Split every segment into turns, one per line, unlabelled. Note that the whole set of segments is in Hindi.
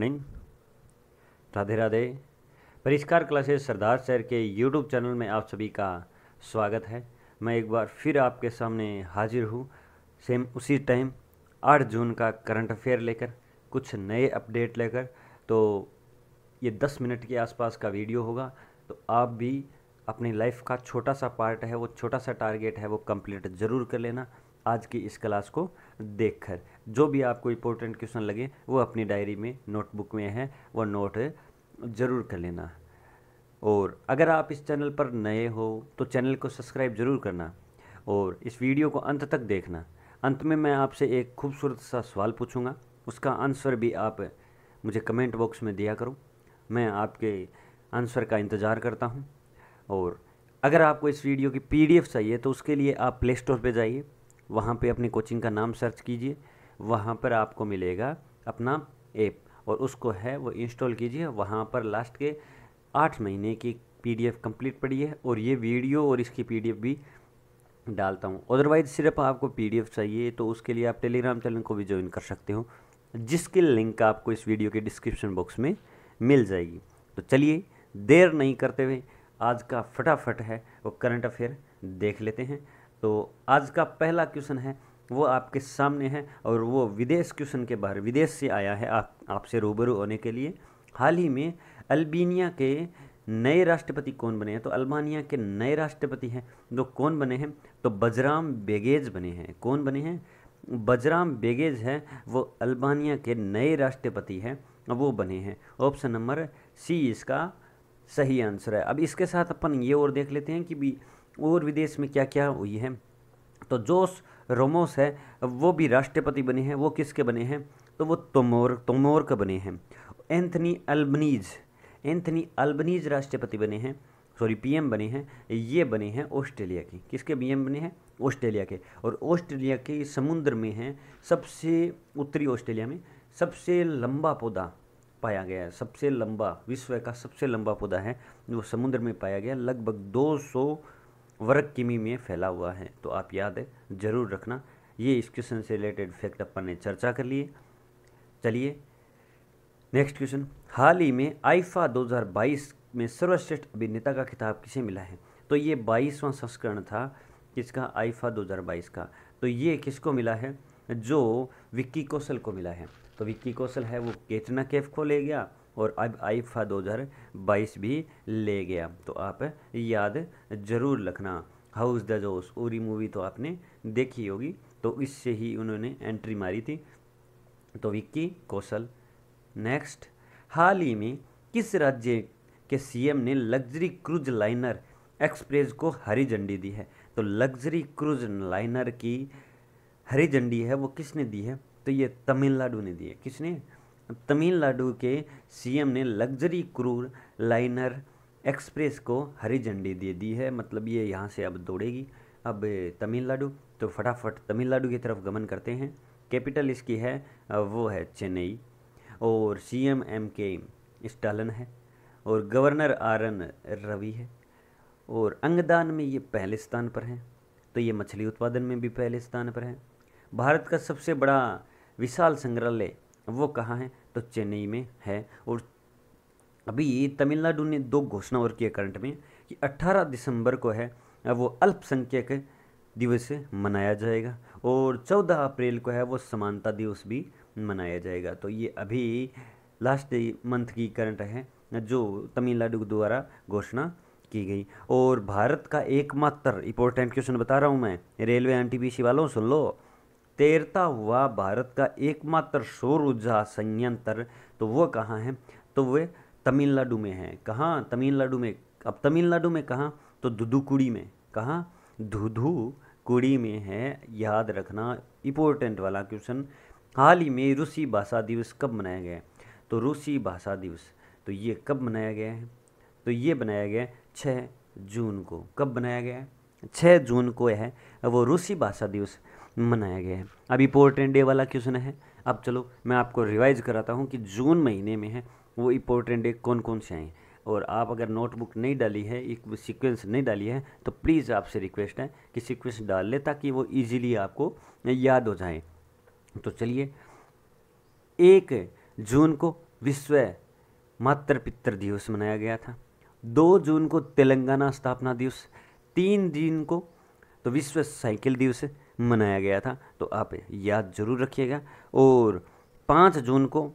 morning Radhe Radhe Parishkar classes Sardar sir के यूट्यूब चैनल में आप सभी का स्वागत है मैं एक बार फिर आपके सामने हाजिर हूँ सेम उसी टाइम 8 जून का करंट अफेयर लेकर कुछ नए अपडेट लेकर तो ये 10 मिनट के आसपास का वीडियो होगा तो आप भी अपनी लाइफ का छोटा सा पार्ट है वो छोटा सा टारगेट है वो कंप्लीट ज़रूर कर लेना आज की इस क्लास को देखकर जो भी आपको इम्पोर्टेंट क्वेश्चन लगे वो अपनी डायरी में नोटबुक में है वो नोट ज़रूर कर लेना और अगर आप इस चैनल पर नए हो तो चैनल को सब्सक्राइब ज़रूर करना और इस वीडियो को अंत तक देखना अंत में मैं आपसे एक खूबसूरत सा सवाल पूछूंगा उसका आंसर भी आप मुझे कमेंट बॉक्स में दिया करो मैं आपके आंसर का इंतज़ार करता हूँ और अगर आपको इस वीडियो की पीडीएफ चाहिए तो उसके लिए आप प्ले स्टोर पर जाइए वहाँ पर अपनी कोचिंग का नाम सर्च कीजिए वहाँ पर आपको मिलेगा अपना ऐप और उसको है वो इंस्टॉल कीजिए वहाँ पर लास्ट के आठ महीने की पीडीएफ कंप्लीट पड़ी है और ये वीडियो और इसकी पीडीएफ भी डालता हूँ अदरवाइज़ सिर्फ आपको पीडीएफ चाहिए तो उसके लिए आप टेलीग्राम चैनल को भी ज्वाइन कर सकते हो जिसकी लिंक आपको इस वीडियो के डिस्क्रिप्शन बॉक्स में मिल जाएगी तो चलिए देर नहीं करते हुए आज का फटाफट है वो करंट अफेयर देख लेते हैं तो आज का पहला क्वेश्चन है वो आपके सामने है और वो विदेश क्वेश्चन के बाहर विदेश से आया है आप आपसे रूबरू होने के लिए हाल ही में अल्बीनिया के नए राष्ट्रपति कौन बने हैं तो अल्बानिया के नए राष्ट्रपति हैं जो तो कौन बने हैं तो बजराम बेगेज बने हैं कौन बने हैं बजराम बेगेज है वो अल्बानिया के नए राष्ट्रपति हैं वो बने हैं ऑप्शन नंबर सी इसका सही आंसर है अब इसके साथ अपन ये और देख लेते हैं कि भी और विदेश में क्या क्या हुई है तो जोश रोमोस है वो भी राष्ट्रपति बने हैं वो किसके बने हैं तो वो तोमोर तोमोर के बने हैं एंथनी अल्बनीज एंथनी अल्बनीज राष्ट्रपति बने हैं सॉरी पीएम बने हैं ये बने हैं ऑस्ट्रेलिया के किसके पीएम बने हैं ऑस्ट्रेलिया के और ऑस्ट्रेलिया के समुद्र में हैं सबसे उत्तरी ऑस्ट्रेलिया में सबसे लंबा पौधा पाया गया है सबसे लंबा विश्व का सबसे लंबा पौधा है वो समुद्र में पाया गया लगभग 200 वर्ग किमी में फैला हुआ है तो आप याद है ज़रूर रखना ये इस क्वेश्चन से रिलेटेड फैक्ट अपन ने चर्चा कर लिए चलिए नेक्स्ट क्वेश्चन हाल ही में आइफा 2022 में सर्वश्रेष्ठ अभिनेता का खिताब किसे मिला है तो ये बाईसवां संस्करण था किसका आइफा 2022 का तो ये किसको मिला है जो विक्की कौशल को मिला है तो विक्की कौशल है वो केतना कैफ को ले गया और अब आईफा 2022 भी ले गया तो आप याद ज़रूर रखना हाउस द जोस पूरी मूवी तो आपने देखी होगी तो इससे ही उन्होंने एंट्री मारी थी तो विक्की कौशल नेक्स्ट हाल ही में किस राज्य के सीएम ने लग्जरी क्रूज लाइनर एक्सप्रेस को हरी झंडी दी है तो लग्जरी क्रूज लाइनर की हरी झंडी है वो किसने दी है तो ये तमिलनाडु ने दी है किसने तमिलनाडु के सीएम ने लग्जरी क्रूर लाइनर एक्सप्रेस को हरी झंडी दे दी है मतलब ये यहाँ से अब दौड़ेगी अब तमिलनाडु तो फटाफट तमिलनाडु की तरफ गमन करते हैं कैपिटल इसकी है वो है चेन्नई और सी एम एम के स्टालन है और गवर्नर आर एन रवि है और अंगदान में ये पहले स्थान पर हैं तो ये मछली उत्पादन में भी पहले स्थान पर है भारत का सबसे बड़ा विशाल संग्रहालय वो कहाँ है तो चेन्नई में है और अभी तमिलनाडु ने दो घोषणा और की है करंट में कि 18 दिसंबर को है वो अल्पसंख्यक दिवस मनाया जाएगा और 14 अप्रैल को है वो समानता दिवस भी मनाया जाएगा तो ये अभी लास्ट मंथ की करंट है जो तमिलनाडु द्वारा घोषणा की गई और भारत का एकमात्र इंपॉर्टेंट क्वेश्चन बता रहा हूँ मैं रेलवे एन वालों सुन लो तैरता हुआ भारत का एकमात्र सौर ऊर्जा संयंत्र तो वो कहाँ है तो वे तमिलनाडु में है कहाँ तमिलनाडु में अब तमिलनाडु में कहाँ तो दुदुकुड़ी में कहाँ कुड़ी में है याद रखना इम्पोर्टेंट वाला क्वेश्चन हाल ही में रूसी भाषा दिवस कब मनाया गया तो रूसी भाषा दिवस तो ये कब मनाया गया है तो ये बनाया गया छः जून को कब बनाया गया है छः जून को है वो रूसी भाषा दिवस मनाया गया है अब इम्पोर्टेंट डे वाला क्वेश्चन है अब चलो मैं आपको रिवाइज कराता हूँ कि जून महीने में है वो इम्पोर्टेंट डे कौन कौन से आए हैं और आप अगर नोटबुक नहीं डाली है एक सीक्वेंस नहीं डाली है तो प्लीज़ आपसे रिक्वेस्ट है कि सीक्वेंस डाल ले ताकि वो इजीली आपको याद हो जाए तो चलिए एक जून को विश्व मातृ पितृ दिवस मनाया गया था दो जून को तेलंगाना स्थापना दिवस तीन जून को तो विश्व साइकिल दिवस मनाया गया था तो आप याद जरूर रखिएगा और पाँच जून को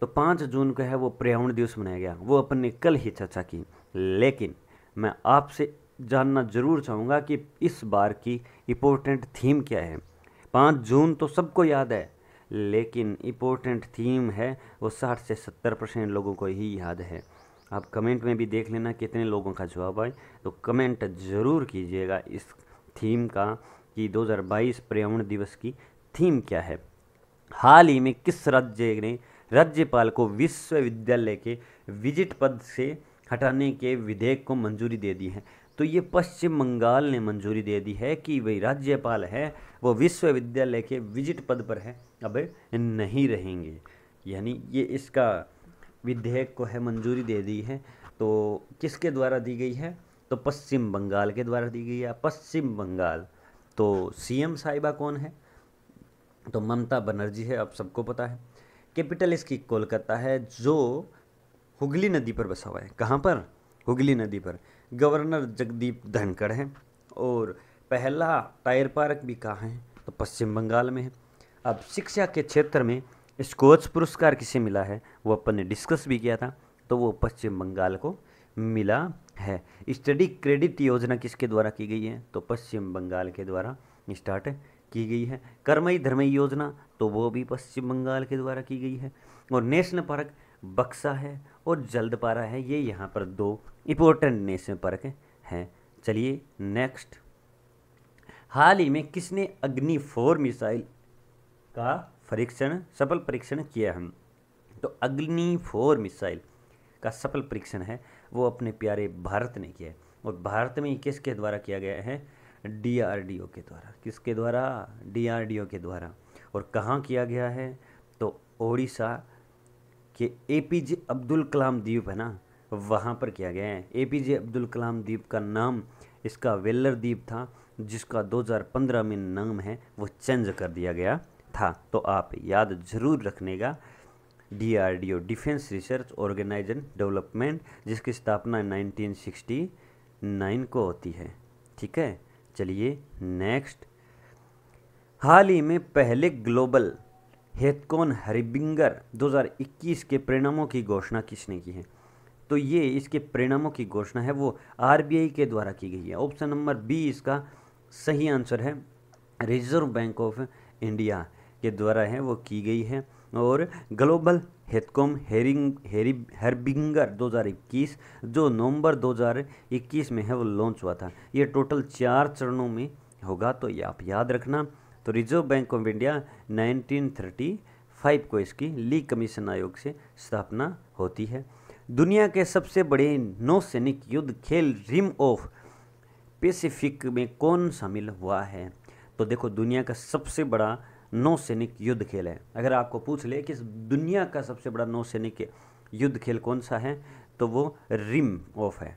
तो पाँच जून को है वो पर्यावरण दिवस मनाया गया वो अपन ने कल ही चर्चा की लेकिन मैं आपसे जानना ज़रूर चाहूँगा कि इस बार की इम्पोर्टेंट थीम क्या है पाँच जून तो सबको याद है लेकिन इम्पोर्टेंट थीम है वो साठ से सत्तर परसेंट लोगों को ही याद है आप कमेंट में भी देख लेना कितने लोगों का जवाब आए तो कमेंट ज़रूर कीजिएगा इस थीम का की 2022 पर्यावरण दिवस की थीम क्या है हाल ही में किस राज्य ने राज्यपाल को विश्वविद्यालय के विजिट पद से हटाने के विधेयक को मंजूरी दे दी है तो ये पश्चिम बंगाल ने मंजूरी दे दी है कि वही राज्यपाल है वो विश्वविद्यालय के विजिट पद पर है अब नहीं रहेंगे यानी ये इसका विधेयक को है मंजूरी दे दी है तो किसके द्वारा दी गई है तो पश्चिम बंगाल के द्वारा दी गई है पश्चिम बंगाल तो सीएम साहिबा कौन है तो ममता बनर्जी है आप सबको पता है कैपिटल इसकी कोलकाता है जो हुगली नदी पर बसा हुआ है कहाँ पर हुगली नदी पर गवर्नर जगदीप धनखड़ हैं और पहला टायर पार्क भी कहाँ है तो पश्चिम बंगाल में है अब शिक्षा के क्षेत्र में स्कोच पुरस्कार किसे मिला है वो अपन ने डिस्कस भी किया था तो वो पश्चिम बंगाल को मिला है स्टडी क्रेडिट योजना किसके द्वारा की गई है तो पश्चिम बंगाल के द्वारा स्टार्ट की गई है कर्मई धर्मई योजना तो वो भी पश्चिम बंगाल के द्वारा की गई है और नेशनल पार्क बक्सा है और जल्दपारा है ये यहाँ पर दो इम्पोर्टेंट नेशनल पार्क हैं चलिए नेक्स्ट हाल ही में किसने अग्नि फोर मिसाइल का परीक्षण सफल परीक्षण किया है तो अग्नि फोर मिसाइल का सफल परीक्षण है वो अपने प्यारे भारत ने किया है और भारत में ही किसके द्वारा किया गया है डीआरडीओ के द्वारा किसके द्वारा डीआरडीओ के द्वारा और कहाँ किया गया है तो ओडिशा के ए पी जे अब्दुल कलाम द्वीप है ना वहाँ पर किया गया है ए पी जे अब्दुल कलाम द्वीप का नाम इसका वेल्लर द्वीप था जिसका 2015 में नाम है वो चेंज कर दिया गया था तो आप याद जरूर रखने का DRDO defence research organisation development जिसकी स्थापना 1969 को होती है ठीक है चलिए नेक्स्ट हाल ही में पहले ग्लोबल हेथकॉन हरिबिंगर 2021 के परिणामों की घोषणा किसने की है तो ये इसके परिणामों की घोषणा है वो आरबीआई के द्वारा की गई है ऑप्शन नंबर बी इसका सही आंसर है रिजर्व बैंक ऑफ इंडिया के द्वारा है वो की गई है और ग्लोबल हेथकॉम हेरिंग हेरी हज़ार 2021 जो नवंबर 2021 में है वो लॉन्च हुआ था ये टोटल चार चरणों में होगा तो ये आप याद रखना तो रिजर्व बैंक ऑफ इंडिया 1935 को इसकी ली कमीशन आयोग से स्थापना होती है दुनिया के सबसे बड़े नौसैनिक युद्ध खेल रिम ऑफ पेसिफिक में कौन शामिल हुआ है तो देखो दुनिया का सबसे बड़ा नौसैनिक युद्ध खेल है अगर आपको पूछ ले कि दुनिया का सबसे बड़ा नौसैनिक युद्ध खेल कौन सा है तो वो रिम ऑफ है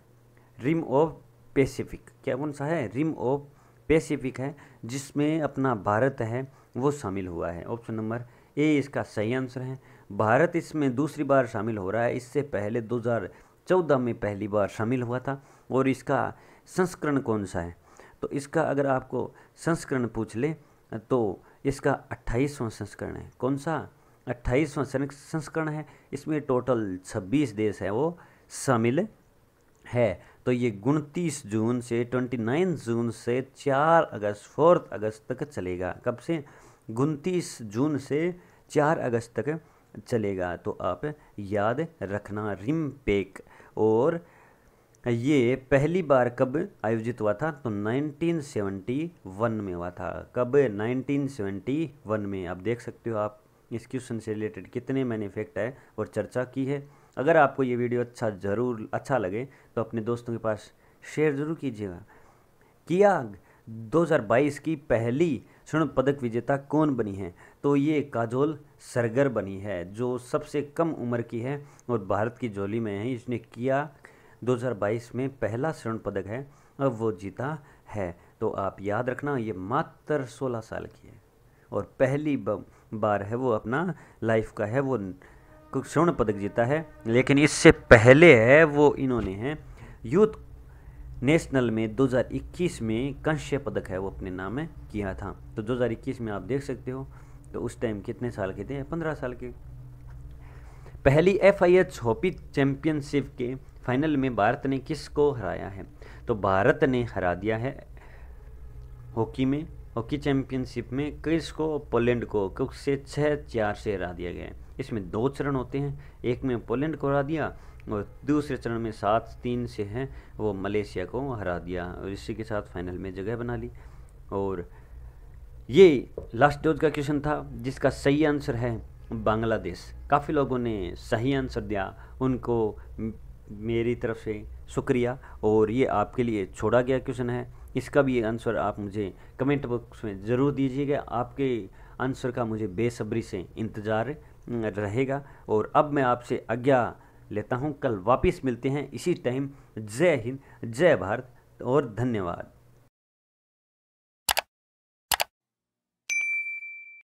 रिम ऑफ पैसिफिक क्या कौन सा है रिम ऑफ पैसिफिक है जिसमें अपना भारत है वो शामिल हुआ है ऑप्शन नंबर ए इसका सही आंसर है भारत इसमें दूसरी बार शामिल हो रहा है इससे पहले 2014 में पहली बार शामिल हुआ था और इसका संस्करण कौन सा है तो इसका अगर आपको संस्करण पूछ ले तो इसका अट्ठाईसवां संस्करण है कौन सा अट्ठाईसवां संस्करण है इसमें टोटल छब्बीस देश हैं वो शामिल है तो ये उनतीस जून से ट्वेंटी नाइन जून से चार अगस्त फोर्थ अगस्त तक चलेगा कब से उनतीस जून से चार अगस्त तक चलेगा तो आप याद रखना रिम पेक और ये पहली बार कब आयोजित हुआ था तो 1971 में हुआ था कब 1971 में आप देख सकते हो आप इस क्वेश्चन से रिलेटेड कितने मैंने इफेक्ट है और चर्चा की है अगर आपको ये वीडियो अच्छा ज़रूर अच्छा लगे तो अपने दोस्तों के पास शेयर ज़रूर कीजिएगा किया 2022 की पहली स्वर्ण पदक विजेता कौन बनी है तो ये काजोल सरगर बनी है जो सबसे कम उम्र की है और भारत की झोली में है इसने किया 2022 में पहला स्वर्ण पदक है अब वो जीता है तो आप याद रखना ये मात्र 16 साल की है और पहली बार है वो अपना लाइफ का है वो स्वर्ण पदक जीता है लेकिन इससे पहले है वो इन्होंने है यूथ नेशनल में 2021 में कंस्य पदक है वो अपने नाम में किया था तो 2021 में आप देख सकते हो तो उस टाइम कितने साल के थे पंद्रह साल के पहली F I H hockey championship के फाइनल में भारत ने किस को हराया है तो भारत ने हरा दिया है हॉकी में हॉकी चैंपियनशिप में क्रिस को पोलैंड को कुछ से छः चार से हरा दिया गया है इसमें दो चरण होते हैं एक में पोलैंड को हरा दिया और दूसरे चरण में सात तीन से हैं वो मलेशिया को हरा दिया और इसी के साथ फाइनल में जगह बना ली और ये लास्ट डोज का क्वेश्चन था जिसका सही आंसर है बांग्लादेश काफ़ी लोगों ने सही आंसर दिया उनको मेरी तरफ से शुक्रिया और ये आपके लिए छोड़ा गया क्वेश्चन है इसका भी आंसर आप मुझे कमेंट बॉक्स में ज़रूर दीजिएगा आपके आंसर का मुझे बेसब्री से इंतज़ार रहेगा और अब मैं आपसे आज्ञा लेता हूँ कल वापस मिलते हैं इसी टाइम जय हिंद जय भारत और धन्यवाद